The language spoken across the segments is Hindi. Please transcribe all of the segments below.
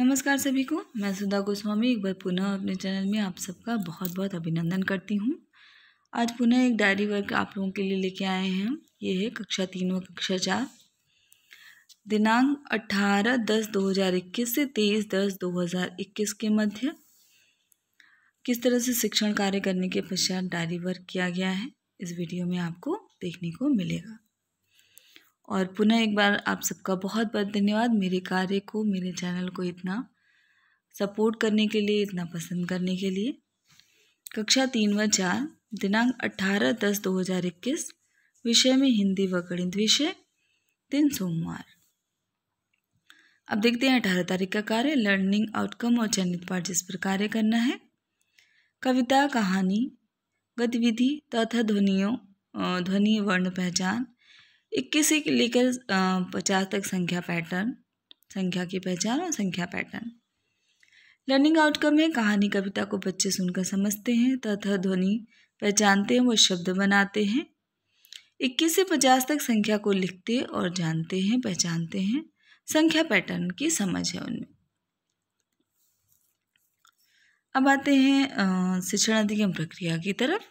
नमस्कार सभी को मैं सुधा गोस्वामी एक बार पुनः अपने चैनल में आप सबका बहुत बहुत अभिनंदन करती हूँ आज पुनः एक डायरी वर्क आप लोगों के लिए लेके आए हैं ये है कक्षा तीन व कक्षा चार दिनांक अठारह दस दो हज़ार इक्कीस से तेईस दस दो हज़ार इक्कीस के मध्य किस तरह से शिक्षण कार्य करने के पश्चात डायरी वर्क किया गया है इस वीडियो में आपको देखने को मिलेगा और पुनः एक बार आप सबका बहुत बहुत धन्यवाद मेरे कार्य को मेरे चैनल को इतना सपोर्ट करने के लिए इतना पसंद करने के लिए कक्षा तीन व चार दिनांक अठारह दस दो हज़ार इक्कीस विषय में हिंदी व गणित विषय दिन सोमवार अब देखते हैं अठारह तारीख का कार्य लर्निंग आउटकम और चयनित पाठ जिस पर कार्य करना है कविता कहानी गतिविधि तथा ध्वनियों ध्वनि वर्ण पहचान इक्कीस से लेकर पचास तक संख्या पैटर्न संख्या की पहचान और संख्या पैटर्न लर्निंग आउटकम में कहानी कविता को बच्चे सुनकर समझते हैं तथा ध्वनि पहचानते हैं वो शब्द बनाते हैं इक्कीस से पचास तक संख्या को लिखते और जानते हैं पहचानते हैं संख्या पैटर्न की समझ है उनमें अब आते हैं शिक्षण अधिगम प्रक्रिया की तरफ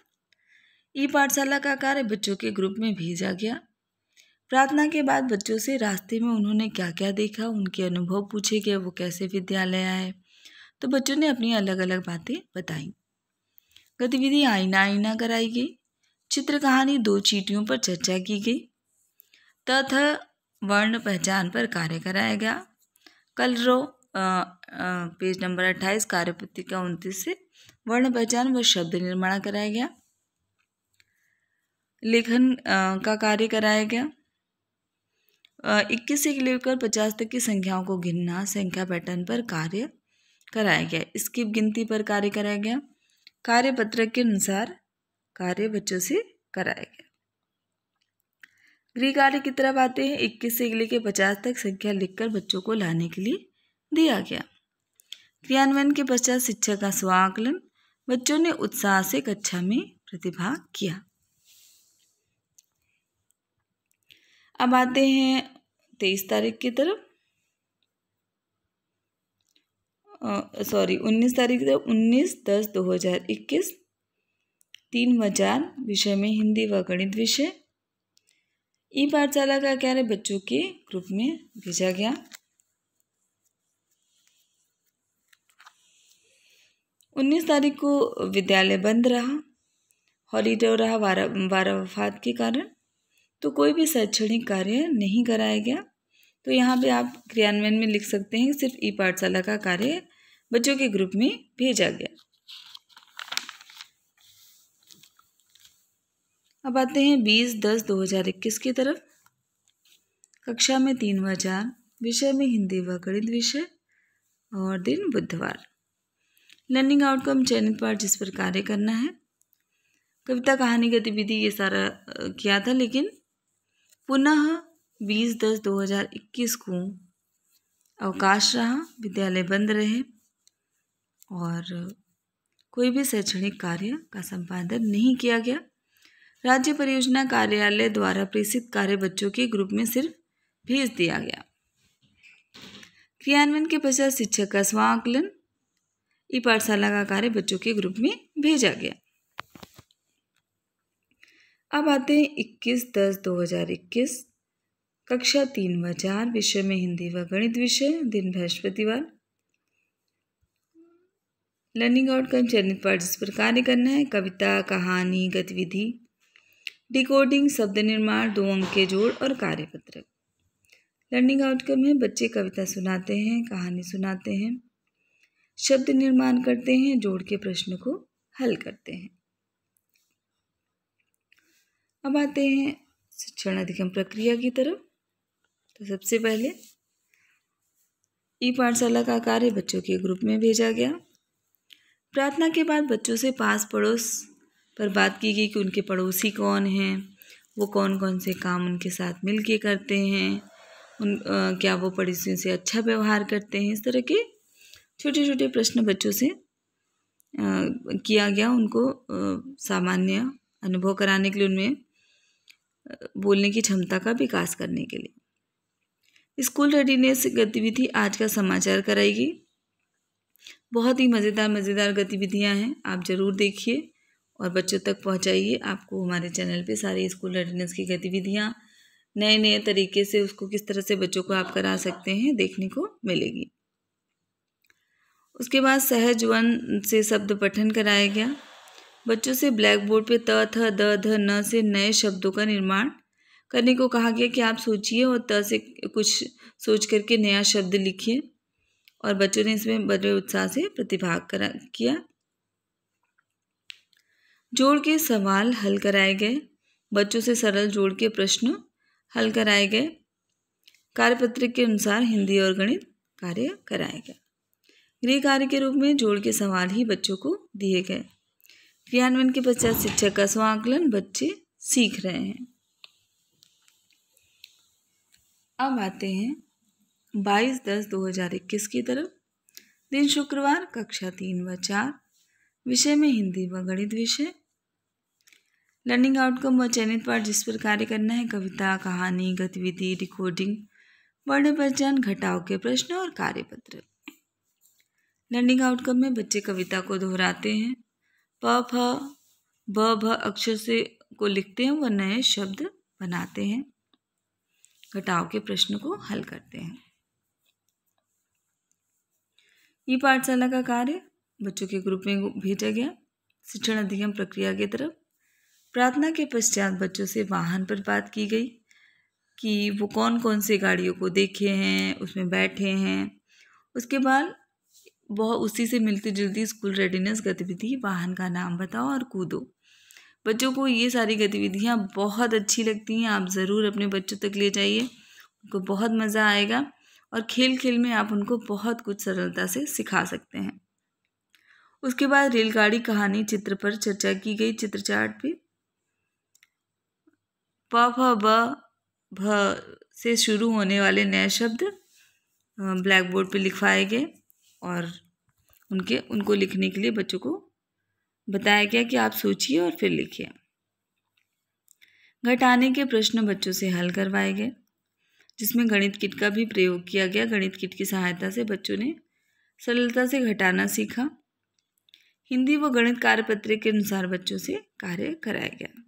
ई पाठशाला का कार्य बच्चों के ग्रुप में भेजा गया प्रार्थना के बाद बच्चों से रास्ते में उन्होंने क्या क्या देखा उनके अनुभव पूछे गए वो कैसे विद्यालय आए तो बच्चों ने अपनी अलग अलग बातें बताई गतिविधि आईना आईना कराई गई चित्र कहानी दो चीटियों पर चर्चा की गई तथा वर्ण पहचान पर कार्य कराया गया कलरो पेज नंबर अट्ठाईस कार्यपत्रिका उनतीस से वर्ण पहचान व शब्द निर्माण कराया गया लेखन का कार्य कराया गया इक्कीस से लेकर पचास तक की संख्याओं को गिनना संख्या पैटर्न पर कार्य कराया गया इसकी गिनती पर कार्य कराया गया कार्य पत्रक के अनुसार कार्य बच्चों से कराया गया गृह कार्य की तरफ आते हैं इक्कीस से लेकर पचास तक संख्या लिखकर बच्चों को लाने के लिए दिया गया क्रियान्वयन के पश्चात शिक्षा का स्वाकलन बच्चों ने उत्साह से कक्षा में प्रतिभाग किया अब आते हैं तेईस तारीख की तरफ सॉरी उन्नीस तारीख की तरफ उन्नीस दस दो हज़ार इक्कीस तीन हजार विषय में हिंदी व गणित विषय ई पाठशाला का क्या है बच्चों के ग्रुप में भेजा गया उन्नीस तारीख को विद्यालय बंद रहा हॉलीडे रहा वारा वारा वफात के कारण तो कोई भी शैक्षणिक कार्य नहीं कराया गया तो यहाँ पे आप क्रियान्वयन में लिख सकते हैं सिर्फ ई पाठशाला का कार्य बच्चों के ग्रुप में भेजा गया अब आते हैं बीस दस दो हज़ार इक्कीस की तरफ कक्षा में तीन व चार विषय में हिंदी व गणित विषय और दिन बुधवार लर्निंग आउटकम चयनित पाठ जिस पर कार्य करना है कविता कहानी गतिविधि ये सारा किया था लेकिन पुनः बीस दस दो हजार इक्कीस को अवकाश रहा विद्यालय बंद रहे और कोई भी शैक्षणिक कार्य का संपादन नहीं किया गया राज्य परियोजना कार्यालय द्वारा प्रेषित कार्य बच्चों के ग्रुप में सिर्फ भेज दिया गया क्रियान्वयन के पश्चात शिक्षक का स्वांकलन ई पाठशाला का कार्य बच्चों के ग्रुप में भेजा गया अब आते हैं 21 दस 2021 कक्षा तीन व चार विषय में हिंदी व गणित विषय दिन बृहस्पतिवार लर्निंग आउटकम चयनित जिस पर कार्य करना है कविता कहानी गतिविधि डिकोडिंग शब्द निर्माण दो अंक के जोड़ और कार्यपत्रक लर्निंग आउटकम है बच्चे कविता सुनाते हैं कहानी सुनाते हैं शब्द निर्माण करते हैं जोड़ के प्रश्न को हल करते हैं अब आते हैं शिक्षण अधिगम प्रक्रिया की तरफ तो सबसे पहले ई पाठशाला का कार्य बच्चों के ग्रुप में भेजा गया प्रार्थना के बाद बच्चों से पास पड़ोस पर बात की गई कि उनके पड़ोसी कौन हैं वो कौन कौन से काम उनके साथ मिल के करते हैं उन आ, क्या वो पड़ोसियों से अच्छा व्यवहार करते हैं इस तरह के छोटे छोटे प्रश्न बच्चों से आ, किया गया उनको सामान्य अनुभव कराने के लिए उनमें बोलने की क्षमता का विकास करने के लिए स्कूल रेडीनेस गतिविधि आज का समाचार कराएगी बहुत ही मज़ेदार मज़ेदार गतिविधियां हैं आप ज़रूर देखिए और बच्चों तक पहुंचाइए आपको हमारे चैनल पे सारी स्कूल रेडीनेस की गतिविधियां नए नए तरीके से उसको किस तरह से बच्चों को आप करा सकते हैं देखने को मिलेगी उसके बाद सहज वन से शब्द पठन कराया गया बच्चों से ब्लैक बोर्ड पर त थ द ध न से नए शब्दों का निर्माण करने को कहा गया कि आप सोचिए और त से कुछ सोच करके नया शब्द लिखिए और बच्चों ने इसमें बड़े उत्साह से प्रतिभाग करा किया जोड़ के सवाल हल कराए गए बच्चों से सरल जोड़ के प्रश्न हल कराए गए कार्यपत्र के अनुसार हिंदी और गणित कार्य कराए गए गृह कार्य के रूप में जोड़ के सवाल ही बच्चों को दिए गए क्रियान्वयन के पश्चात शिक्षक का स्वांकलन बच्चे सीख रहे हैं अब आते हैं बाईस दस दो हजार इक्कीस की तरफ दिन शुक्रवार कक्षा तीन व चार विषय में हिंदी व गणित विषय लर्निंग आउटकम व चयनित पाठ जिस पर कार्य करना है कविता कहानी गतिविधि रिकॉर्डिंग वर्ण पहचान घटाव के प्रश्न और कार्यपत्र लर्निंग आउटकम में बच्चे कविता को दोहराते हैं प फ ब भ अक्षर से को लिखते हैं व नए शब्द बनाते हैं घटाव के प्रश्न को हल करते हैं ई पाठशाला का कार्य बच्चों के ग्रुप में भेजा गया शिक्षण अधिगम प्रक्रिया की तरफ प्रार्थना के पश्चात बच्चों से वाहन पर बात की गई कि वो कौन कौन से गाड़ियों को देखे हैं उसमें बैठे हैं उसके बाद वह उसी से मिलती जुलती स्कूल रेडीनेस गतिविधि वाहन का नाम बताओ और कूदो बच्चों को ये सारी गतिविधियाँ बहुत अच्छी लगती हैं आप ज़रूर अपने बच्चों तक ले जाइए उनको बहुत मज़ा आएगा और खेल खेल में आप उनको बहुत कुछ सरलता से सिखा सकते हैं उसके बाद रेलगाड़ी कहानी चित्र पर चर्चा की गई चित्र चार्ट पे प फ ब भ से शुरू होने वाले नए शब्द ब्लैक बोर्ड पर लिखवाए गए और उनके उनको लिखने के लिए बच्चों को बताया गया कि आप सोचिए और फिर लिखिए घटाने के प्रश्न बच्चों से हल करवाए गए जिसमें गणित किट का भी प्रयोग किया गया गणित किट की सहायता से बच्चों ने सरलता से घटाना सीखा हिंदी व गणित कार्यपत्र के अनुसार बच्चों से कार्य कराया गया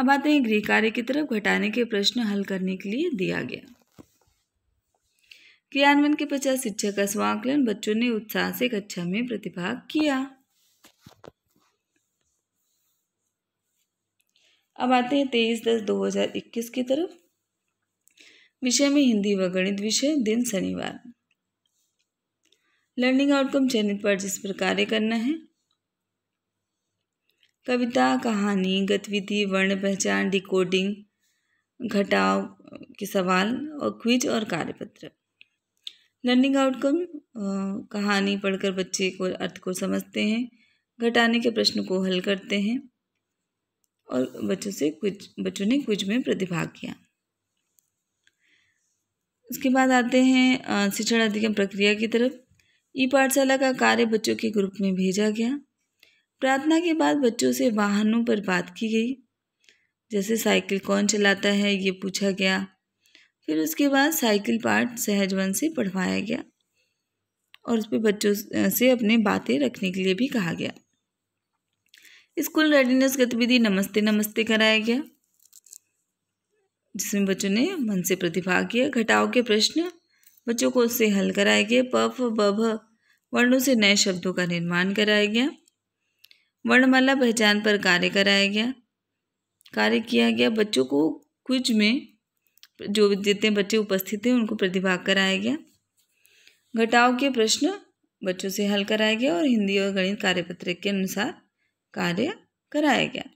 अब आते हैं गृह कार्य की तरफ घटाने के प्रश्न हल करने के लिए दिया गया क्रियान्वयन के पश्चात शिक्षा का स्वाकलन बच्चों ने उत्साह से कक्षा में प्रतिभाग किया अब आते हैं तेईस दस दो हजार इक्कीस की तरफ विषय में हिंदी व गणित विषय दिन शनिवार लर्निंग आउटकम चयनित पर जिस पर कार्य करना है कविता कहानी गतिविधि वर्ण पहचान डिकोडिंग घटाव के सवाल और क्विज और कार्यपत्र लर्निंग आउटकम कहानी पढ़कर बच्चे को अर्थ को समझते हैं घटाने के प्रश्न को हल करते हैं और बच्चों से कुछ बच्चों ने कुछ में प्रतिभाग किया उसके बाद आते हैं शिक्षण अधिगम प्रक्रिया की तरफ ई पाठशाला का कार्य बच्चों के ग्रुप में भेजा गया प्रार्थना के बाद बच्चों से वाहनों पर बात की गई जैसे साइकिल कौन चलाता है ये पूछा गया फिर उसके बाद साइकिल पार्ट सहज वन से पढ़वाया गया और उस पर बच्चों से अपने बातें रखने के लिए भी कहा गया स्कूल रेडीनेस गतिविधि नमस्ते नमस्ते कराया गया जिसमें बच्चों ने मन से प्रतिभाग किया घटाओ के प्रश्न बच्चों को उससे हल कराया गया पफ बभ वर्णों से नए शब्दों का निर्माण कराया गया वर्णमाला पहचान पर कार्य कराया गया कार्य किया गया बच्चों को कुछ में जो जितने बच्चे उपस्थित थे उनको प्रतिभाग कराया गया घटाव के प्रश्न बच्चों से हल कराया गया और हिंदी और गणित कार्यपत्र के अनुसार कार्य कराया गया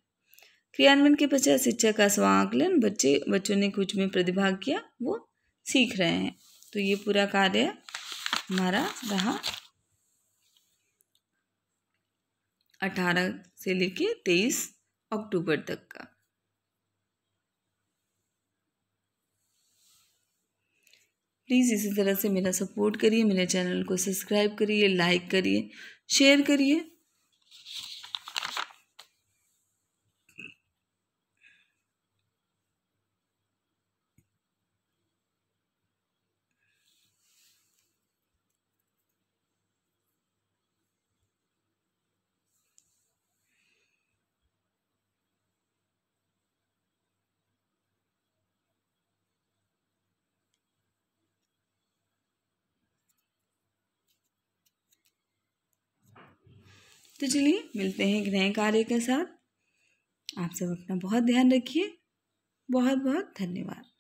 क्रियान्वयन के पश्चात शिक्षा का स्वाकलन बच्चे बच्चों ने कुछ में प्रतिभाग किया वो सीख रहे हैं तो ये पूरा कार्य हमारा रहा अठारह से लेके तेईस अक्टूबर तक का प्लीज़ इसी तरह से मेरा सपोर्ट करिए मेरे चैनल को सब्सक्राइब करिए लाइक करिए शेयर करिए तो चलिए मिलते हैं एक नए कार्य के साथ आप सब अपना बहुत ध्यान रखिए बहुत बहुत धन्यवाद